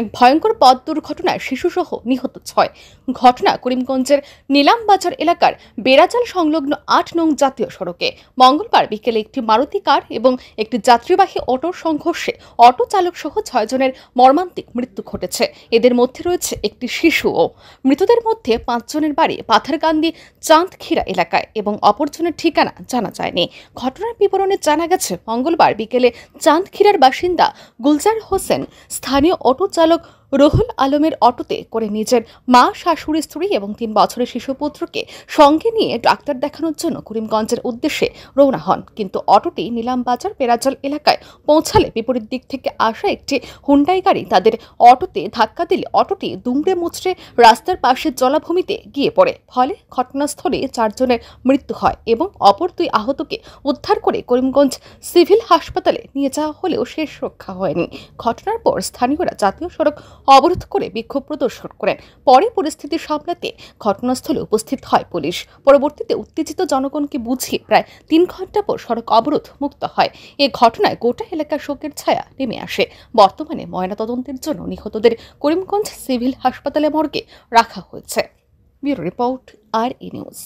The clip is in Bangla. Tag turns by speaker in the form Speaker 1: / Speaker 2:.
Speaker 1: এক ভয়ঙ্কর পথ দুর্ঘটনায় শিশুসহ নিহত ছয় ঘটনা করিমগঞ্জের নিলামবাজার এলাকার বেড়াচাল সংলগ্ন আট নং জাতীয় সড়কে মঙ্গলবার বিকেলে একটি মারুতি কার এবং একটি যাত্রীবাহী অটোর সংঘর্ষে অটো চালক সহ ছয়জনের মর্মান্তিক মৃত্যু ঘটেছে এদের মধ্যে রয়েছে একটি শিশুও মৃতদের মধ্যে পাঁচজনের বাড়ি পাথারকান্দি চাঁদখিরা এলাকায় এবং অপরজনের ঠিকানা জানা যায়নি ঘটনার বিবরণে জানা গেছে মঙ্গলবার বিকেলে চাঁদখিরার বাসিন্দা গুলজার হোসেন স্থানীয় অটো চালক পরিচালক রুহুল আলমের অটোতে করে নিজের মা শাশুড়ি স্ত্রী এবং তিন বছরের শিশুপুত্রকে সঙ্গে নিয়ে ডাক্তার দেখানোর জন্য করিমগঞ্জের উদ্দেশ্যে রওনা হন কিন্তু অটোটি নিলামবাজার পেরাজল এলাকায় পৌঁছালে বিপরীত দিক থেকে আসা একটি হুন্ডাই গাড়ি তাদের অটোতে ধাক্কা দিলে অটোটি দুমড়ে মুচড়ে রাস্তার পাশের জলাভূমিতে গিয়ে পড়ে ফলে ঘটনাস্থলে চারজনের মৃত্যু হয় এবং অপর দুই আহতকে উদ্ধার করে করিমগঞ্জ সিভিল হাসপাতালে নিয়ে যাওয়া হলেও শেষ রক্ষা হয়নি ঘটনার পর স্থানীয়রা জাতীয় সড়ক অবরোধ করে বিক্ষোভ প্রদর্শন করেন পরে পরিস্থিতি সামলাতে ঘটনাস্থলে উপস্থিত হয় পুলিশ পরবর্তীতে উত্তেজিত জনগণকে বুঝিয়ে প্রায় তিন ঘন্টা পর সড়ক অবরোধ মুক্ত হয় এ ঘটনায় গোটা এলাকার শোকের ছায়া নেমে আসে বর্তমানে ময়নাতদন্তের জন্য নিহতদের করিমগঞ্জ সিভিল হাসপাতালে মর্গে রাখা হয়েছে ব্যুরো রিপোর্ট আর ই নিউজ